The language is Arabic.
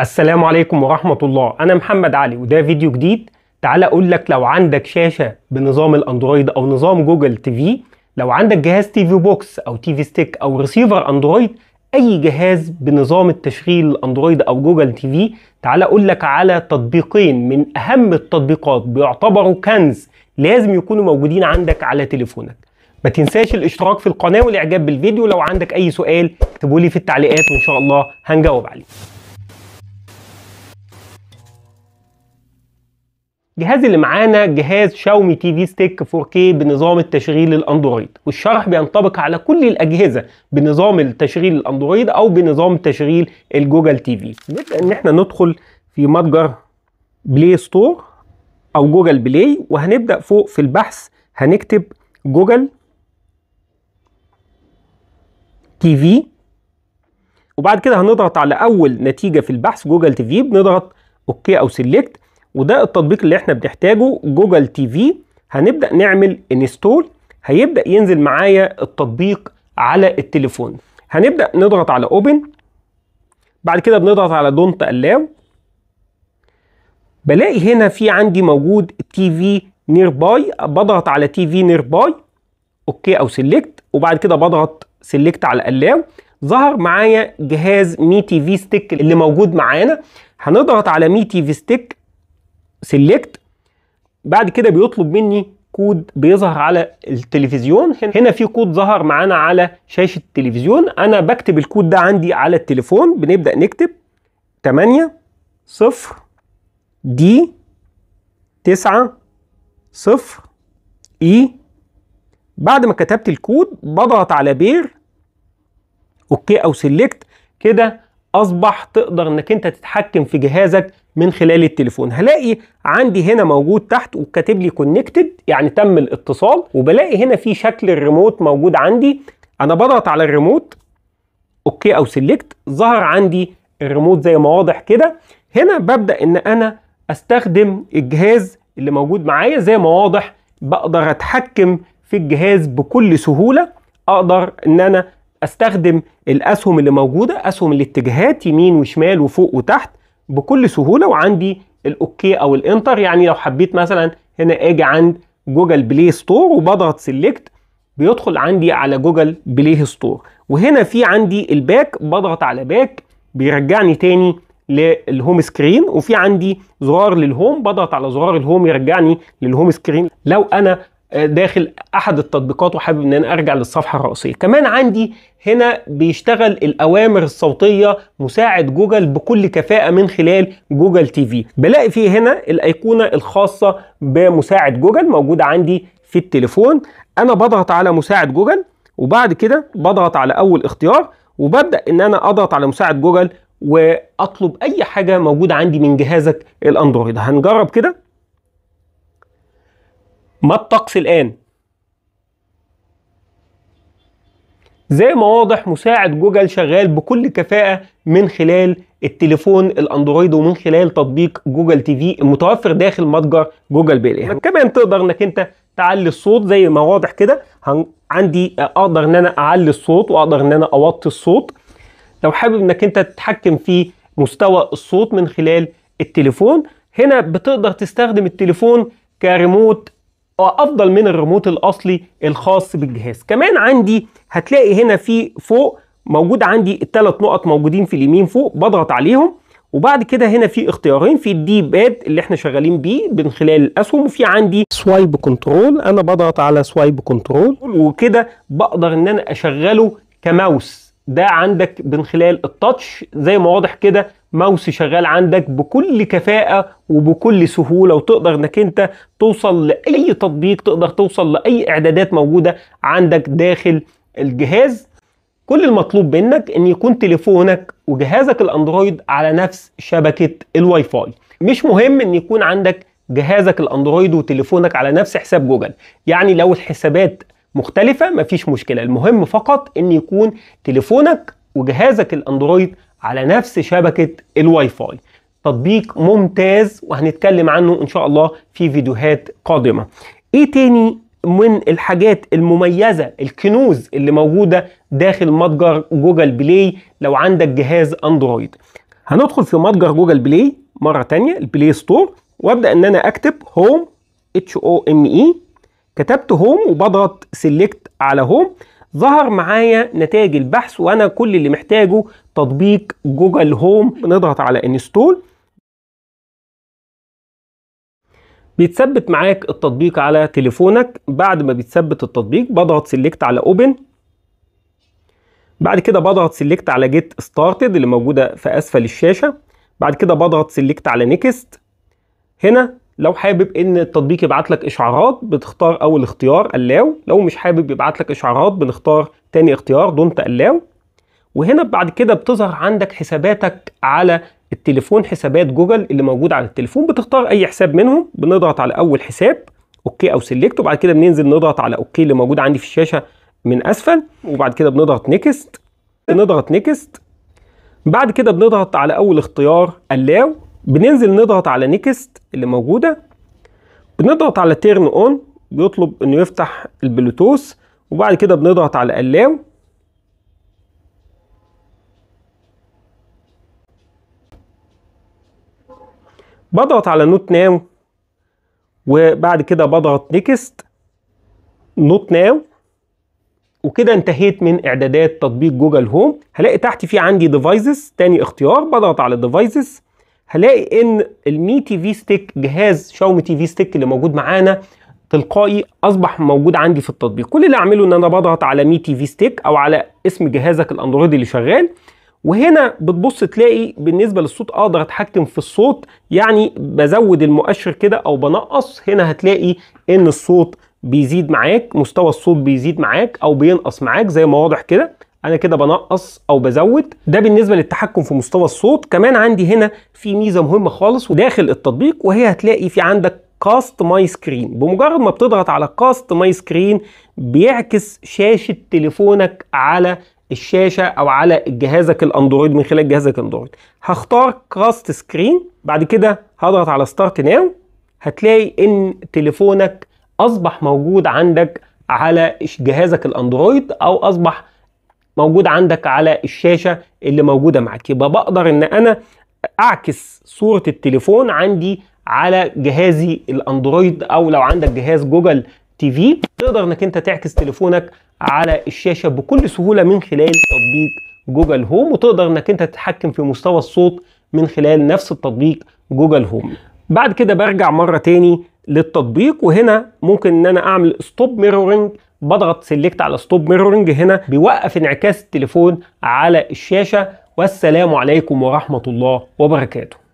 السلام عليكم ورحمة الله أنا محمد علي وده فيديو جديد تعال أقول لك لو عندك شاشة بنظام الأندرويد أو نظام جوجل تي في لو عندك جهاز تي في بوكس أو تي في ستيك أو ريسيفر أندرويد أي جهاز بنظام التشغيل الأندرويد أو جوجل تي في تعال أقول لك على تطبيقين من أهم التطبيقات بيعتبروا كنز لازم يكونوا موجودين عندك على تليفونك ما تنساش الاشتراك في القناة والإعجاب بالفيديو لو عندك أي سؤال اكتبوا لي في التعليقات وإن شاء الله هنجاوب عليه الجهاز اللي معانا جهاز شاومي تي في ستيك 4K بنظام التشغيل الاندرويد والشرح بينطبق على كل الاجهزه بنظام التشغيل الاندرويد او بنظام تشغيل الجوجل تي في نبدا ان احنا ندخل في متجر بلاي ستور او جوجل بلاي وهنبدا فوق في البحث هنكتب جوجل تي في وبعد كده هنضغط على اول نتيجه في البحث جوجل تي في بنضغط اوكي او سيلكت وده التطبيق اللي احنا بنحتاجه جوجل تي في هنبدا نعمل انستول هيبدا ينزل معايا التطبيق على التليفون هنبدا نضغط على اوبن بعد كده بنضغط على دونت الاو بلاقي هنا في عندي موجود تي في نير باي بضغط على تي في نير باي اوكي او سيلكت وبعد كده بضغط سيلكت على الاو ظهر معايا جهاز مي تي في ستيك اللي موجود معانا هنضغط على مي تي في ستيك سيلكت بعد كده بيطلب مني كود بيظهر على التلفزيون هنا في كود ظهر معانا على شاشه التلفزيون انا بكتب الكود ده عندي على التليفون بنبدا نكتب 8 0 دي 9 0 اي بعد ما كتبت الكود بضغط على بير اوكي او سيلكت كده اصبح تقدر انك انت تتحكم في جهازك من خلال التليفون هلاقي عندي هنا موجود تحت وكاتب لي كونكتد يعني تم الاتصال وبلاقي هنا في شكل الريموت موجود عندي انا بضغط على الريموت اوكي او سيلكت ظهر عندي الريموت زي ما واضح كده هنا ببدا ان انا استخدم الجهاز اللي موجود معايا زي ما واضح بقدر اتحكم في الجهاز بكل سهوله اقدر ان انا استخدم الاسهم اللي موجوده اسهم الاتجاهات يمين وشمال وفوق وتحت بكل سهوله وعندي الاوكي او الانتر يعني لو حبيت مثلا هنا اجي عند جوجل بلاي ستور وبضغط سيلكت بيدخل عندي على جوجل بلاي ستور وهنا في عندي الباك بضغط على باك بيرجعني تاني للهوم سكرين وفي عندي زرار للهوم بضغط على زرار الهوم يرجعني للهوم سكرين لو انا داخل احد التطبيقات وحابب ان انا ارجع للصفحه الرئيسيه كمان عندي هنا بيشتغل الاوامر الصوتيه مساعد جوجل بكل كفاءه من خلال جوجل تي في بلاقي في هنا الايقونه الخاصه بمساعد جوجل موجوده عندي في التليفون انا بضغط على مساعد جوجل وبعد كده بضغط على اول اختيار وببدا ان انا اضغط على مساعد جوجل واطلب اي حاجه موجوده عندي من جهازك الاندرويد هنجرب كده ما الطقس الآن؟ زي ما واضح مساعد جوجل شغال بكل كفاءة من خلال التليفون الاندرويد ومن خلال تطبيق جوجل تي في المتوفر داخل متجر جوجل بلاي كمان تقدر انك انت تعلي الصوت زي ما واضح كده عندي اقدر ان انا اعلي الصوت واقدر ان انا اوطي الصوت لو حابب انك انت تتحكم في مستوى الصوت من خلال التليفون هنا بتقدر تستخدم التليفون كريموت افضل من الريموت الاصلي الخاص بالجهاز كمان عندي هتلاقي هنا في فوق موجود عندي الثلاث نقط موجودين في اليمين فوق بضغط عليهم وبعد كده هنا في اختيارين في الدي باد اللي احنا شغالين بيه من خلال الاسهم وفي عندي سوايب كنترول انا بضغط على سوايب كنترول وكده بقدر ان انا اشغله كماوس ده عندك من خلال التاتش زي ما واضح كده ماوس شغال عندك بكل كفاءة وبكل سهولة وتقدر انك انت توصل لأي تطبيق تقدر توصل لأي إعدادات موجودة عندك داخل الجهاز كل المطلوب منك ان يكون تليفونك وجهازك الاندرويد على نفس شبكة الواي فاي مش مهم ان يكون عندك جهازك الاندرويد وتليفونك على نفس حساب جوجل يعني لو الحسابات مختلفة مفيش مشكلة المهم فقط ان يكون تليفونك وجهازك الاندرويد على نفس شبكة الواي فاي تطبيق ممتاز وهنتكلم عنه ان شاء الله في فيديوهات قادمة ايه تاني من الحاجات المميزة الكنوز اللي موجودة داخل متجر جوجل بلاي لو عندك جهاز اندرويد هندخل في متجر جوجل بلاي مرة تانية البلاي ستور وابدأ ان انا اكتب هوم اتش او ام اي كتبت هوم وبضغط سيلكت على هوم ظهر معايا نتائج البحث وانا كل اللي محتاجه تطبيق جوجل هوم نضغط على انستول بيتثبت معاك التطبيق على تليفونك بعد ما بيتثبت التطبيق بضغط سيلكت على اوبن بعد كده بضغط سيلكت على جيت ستارتد اللي موجوده في اسفل الشاشه بعد كده بضغط سيلكت على نيكست هنا لو حابب ان التطبيق يبعت لك اشعارات بتختار اول اختيار الاو لو مش حابب يبعت لك اشعارات بنختار تاني اختيار دونت الاو وهنا بعد كده بتظهر عندك حساباتك على التليفون حسابات جوجل اللي موجود على التليفون بتختار اي حساب منهم بنضغط على اول حساب اوكي او سيلكت وبعد كده بننزل نضغط على اوكي اللي موجود عندي في الشاشه من اسفل وبعد كده بنضغط نيكست نضغط نيكست بعد كده بنضغط على اول اختيار اللاو بننزل نضغط على نيكست اللي موجوده بنضغط على تيرن اون بيطلب انه يفتح البلوتوث وبعد كده بنضغط على اللاو بضغط على نوت ناو وبعد كده بضغط نيكست نوت ناو وكده انتهيت من اعدادات تطبيق جوجل هوم هلاقي تحت في عندي ديفايسز تاني اختيار بضغط على ديفايسز هلاقي ان المي تي في ستيك جهاز شاومي تي في ستيك اللي موجود معانا تلقائي اصبح موجود عندي في التطبيق كل اللي اعمله ان انا بضغط على مي تي في ستيك او على اسم جهازك الاندرويد اللي شغال وهنا بتبص تلاقي بالنسبه للصوت اقدر اتحكم في الصوت يعني بزود المؤشر كده او بنقص هنا هتلاقي ان الصوت بيزيد معاك مستوى الصوت بيزيد معاك او بينقص معاك زي ما واضح كده انا كده بنقص او بزود ده بالنسبه للتحكم في مستوى الصوت كمان عندي هنا في ميزه مهمه خالص وداخل التطبيق وهي هتلاقي في عندك كاست ماي سكرين بمجرد ما بتضغط على كاست ماي سكرين بيعكس شاشه تليفونك على الشاشه او على جهازك الاندرويد من خلال جهازك الاندرويد هختار كراست سكرين بعد كده هضغط على ستارت ناو هتلاقي ان تليفونك اصبح موجود عندك على جهازك الاندرويد او اصبح موجود عندك على الشاشه اللي موجوده معاك يبقى بقدر ان انا اعكس صوره التليفون عندي على جهازي الاندرويد او لو عندك جهاز جوجل تي في تقدر انك انت تعكس تليفونك على الشاشه بكل سهوله من خلال تطبيق جوجل هوم وتقدر انك انت تتحكم في مستوى الصوت من خلال نفس التطبيق جوجل هوم بعد كده برجع مره تاني للتطبيق وهنا ممكن ان انا اعمل ستوب ميرورنج بضغط سيلكت على ستوب ميرورنج هنا بيوقف انعكاس التليفون على الشاشه والسلام عليكم ورحمه الله وبركاته